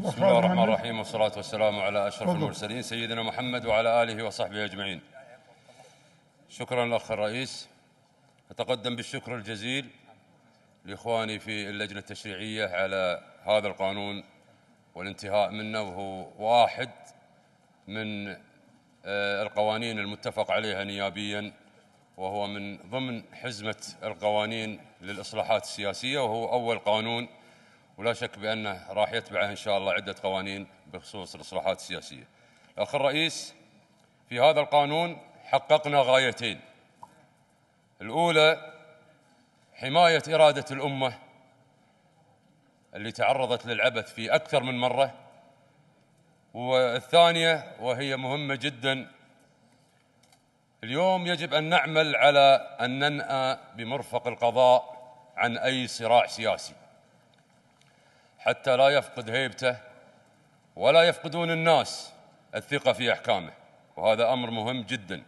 بسم الله الرحمن الرحيم والصلاة والسلام على أشرف المرسلين سيدنا محمد وعلى آله وصحبه أجمعين شكرا الأخ الرئيس أتقدم بالشكر الجزيل لإخواني في اللجنة التشريعية على هذا القانون والانتهاء منه وهو واحد من آه، القوانين المتفق عليها نيابيا وهو من ضمن حزمة القوانين للإصلاحات السياسية وهو أول قانون ولا شك بأنه راح يتبعه إن شاء الله عدة قوانين بخصوص الإصلاحات السياسية الأخ الرئيس في هذا القانون حققنا غايتين الأولى حماية إرادة الأمة اللي تعرضت للعبث في أكثر من مرة والثانية وهي مهمة جدا اليوم يجب أن نعمل على أن ننأى بمرفق القضاء عن أي صراع سياسي حتى لا يفقد هيبته ولا يفقدون الناس الثقة في أحكامه وهذا أمر مهم جدا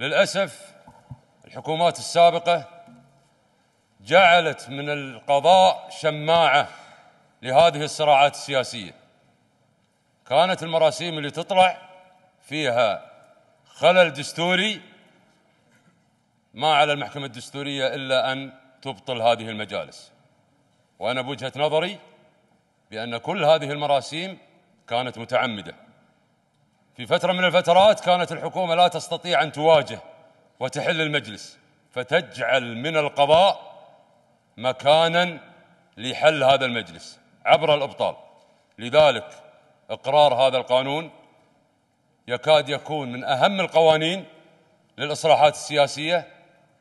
للأسف الحكومات السابقة جعلت من القضاء شماعة لهذه الصراعات السياسية كانت المراسيم اللي تطلع فيها خلل دستوري ما على المحكمة الدستورية إلا أن تبطل هذه المجالس وأنا بوجهة نظري بأن كل هذه المراسيم كانت متعمدة في فترة من الفترات كانت الحكومة لا تستطيع أن تواجه وتحل المجلس فتجعل من القضاء مكانا لحل هذا المجلس عبر الابطال لذلك اقرار هذا القانون يكاد يكون من اهم القوانين للاصلاحات السياسيه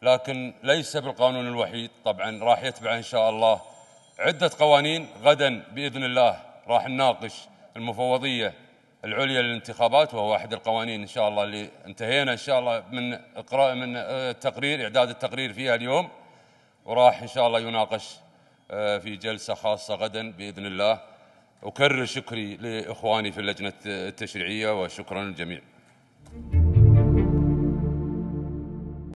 لكن ليس بالقانون الوحيد طبعا راح يتبع ان شاء الله عدة قوانين غدا بإذن الله راح نناقش المفوضية العليا للانتخابات وهو أحد القوانين إن شاء الله اللي انتهينا إن شاء الله من إقراء من التقرير آه، إعداد التقرير فيها اليوم وراح إن شاء الله يناقش آه، في جلسة خاصة غدا بإذن الله أكرر شكري لإخواني في اللجنة التشريعية وشكرا للجميع.